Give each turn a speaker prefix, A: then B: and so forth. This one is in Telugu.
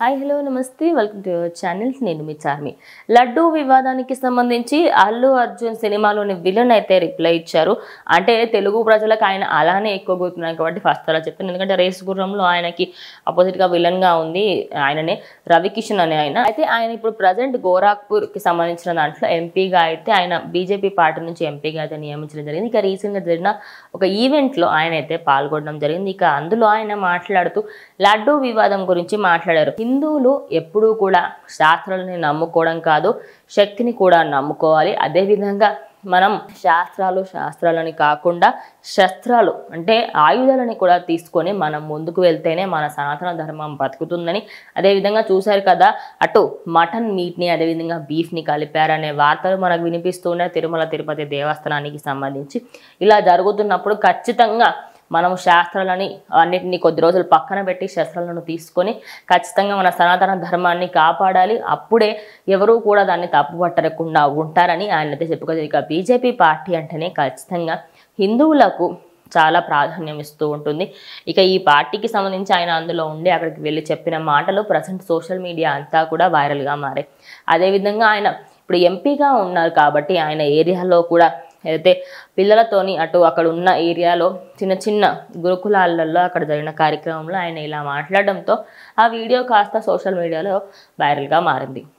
A: హాయ్ హలో నమస్తే వెల్కమ్ టు యువర్ ఛానల్స్ నేను మీ చార్మి లడ్డూ వివాదానికి సంబంధించి అల్లు అర్జున్ సినిమాలోని విలన్ అయితే రిప్లై ఇచ్చారు అంటే తెలుగు ప్రజలకు ఆయన అలానే ఎక్కువ గుర్తున్నాయి కాబట్టి ఫస్ట్ అలా చెప్తాను ఎందుకంటే రేస్ గుర్రంలో ఆయనకి అపోజిట్గా విలన్గా ఉంది ఆయననే రవికిషన్ అనే ఆయన అయితే ఆయన ఇప్పుడు ప్రజెంట్ గోరాఖ్పూర్కి సంబంధించిన దాంట్లో ఎంపీగా అయితే ఆయన బీజేపీ పార్టీ నుంచి ఎంపీగా అయితే నియమించడం జరిగింది ఇక రీసెంట్గా జరిగిన ఒక ఈవెంట్లో ఆయన అయితే పాల్గొనడం జరిగింది ఇక అందులో ఆయన మాట్లాడుతూ లడ్డూ వివాదం గురించి మాట్లాడారు హిందువులు ఎప్పుడూ కూడా శాస్త్రాలని నమ్ముకోవడం కాదు శక్తిని కూడా నమ్ముకోవాలి అదేవిధంగా మనం శాస్త్రాలు శాస్త్రాలని కాకుండా శస్త్రాలు అంటే ఆయుధాలని కూడా తీసుకొని మనం ముందుకు వెళ్తేనే మన సనాతన ధర్మం బతుకుతుందని అదేవిధంగా చూశారు కదా అటు మటన్ మీట్ని అదేవిధంగా బీఫ్ని కలిపారనే వార్తలు మనకు వినిపిస్తూనే తిరుమల తిరుపతి దేవస్థానానికి సంబంధించి ఇలా జరుగుతున్నప్పుడు ఖచ్చితంగా మనము శాస్త్రాలని అన్నింటిని కొద్ది రోజులు పక్కన పెట్టి శస్త్రాలను తీసుకొని ఖచ్చితంగా మన సనాతన ధర్మాన్ని కాపాడాలి అప్పుడే ఎవరూ కూడా దాన్ని తప్పుపట్టకుండా ఉంటారని ఆయనైతే చెప్పుకోవచ్చు ఇక బీజేపీ పార్టీ అంటేనే ఖచ్చితంగా హిందువులకు చాలా ప్రాధాన్యం ఇస్తూ ఉంటుంది ఇక ఈ పార్టీకి సంబంధించి ఆయన అందులో ఉండి అక్కడికి వెళ్ళి చెప్పిన మాటలు ప్రజెంట్ సోషల్ మీడియా అంతా కూడా వైరల్గా మారాయి అదేవిధంగా ఆయన ఇప్పుడు ఎంపీగా ఉన్నారు కాబట్టి ఆయన ఏరియాలో కూడా అయితే పిల్లలతోని అటు అక్కడ ఉన్న ఏరియాలో చిన్న చిన్న గురుకులాలలో అక్కడ జరిగిన కార్యక్రమంలో ఆయన ఇలా మాట్లాడడంతో ఆ వీడియో కాస్త సోషల్ మీడియాలో వైరల్గా మారింది